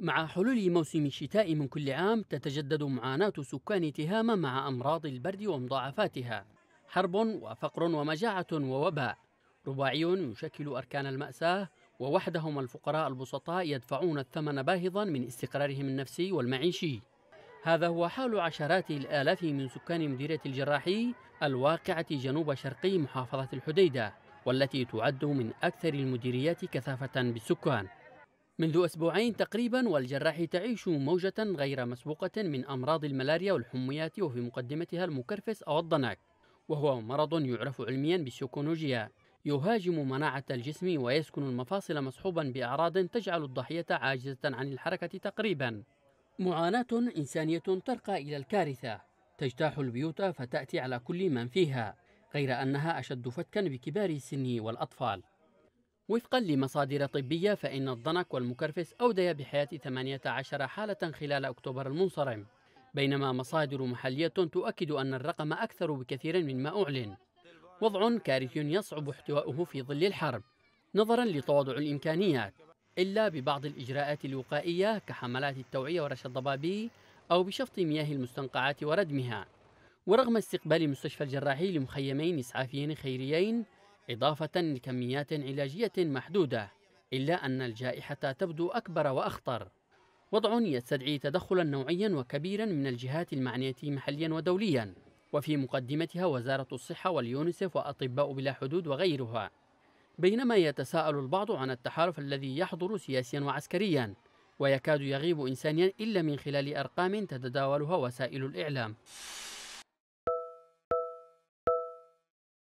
مع حلول موسم الشتاء من كل عام تتجدد معاناة سكان تهامة مع أمراض البرد ومضاعفاتها حرب وفقر ومجاعة ووباء رباعي يشكل أركان المأساة ووحدهم الفقراء البسطاء يدفعون الثمن باهظا من استقرارهم النفسي والمعيشي هذا هو حال عشرات الآلاف من سكان مديرية الجراحي الواقعة جنوب شرقي محافظة الحديدة والتي تعد من أكثر المديريات كثافة بالسكان منذ أسبوعين تقريبا والجراح تعيش موجة غير مسبوقة من أمراض الملاريا والحميات وفي مقدمتها المكرفس أو الضنك وهو مرض يعرف علميا بالسيكولوجيا يهاجم مناعة الجسم ويسكن المفاصل مصحوبا بأعراض تجعل الضحية عاجزة عن الحركة تقريبا معاناة إنسانية ترقى إلى الكارثة تجتاح البيوت فتأتي على كل من فيها غير أنها أشد فتكا بكبار السن والأطفال وفقا لمصادر طبية فإن الضنك والمكرفس أوديا بحياة 18 حالة خلال أكتوبر المنصرم بينما مصادر محلية تؤكد أن الرقم أكثر بكثير مما أعلن وضع كارثي يصعب احتواؤه في ظل الحرب نظرا لتواضع الإمكانيات إلا ببعض الإجراءات الوقائية كحملات التوعية ورش الضبابي أو بشفط مياه المستنقعات وردمها ورغم استقبال مستشفى الجراحي لمخيمين إسعافيين خيريين إضافة لكميات علاجية محدودة إلا أن الجائحة تبدو أكبر وأخطر وضع يستدعي تدخلا نوعيا وكبيرا من الجهات المعنية محليا ودوليا وفي مقدمتها وزارة الصحة واليونسف وأطباء بلا حدود وغيرها بينما يتساءل البعض عن التحالف الذي يحضر سياسيا وعسكريا ويكاد يغيب إنسانيا إلا من خلال أرقام تتداولها وسائل الإعلام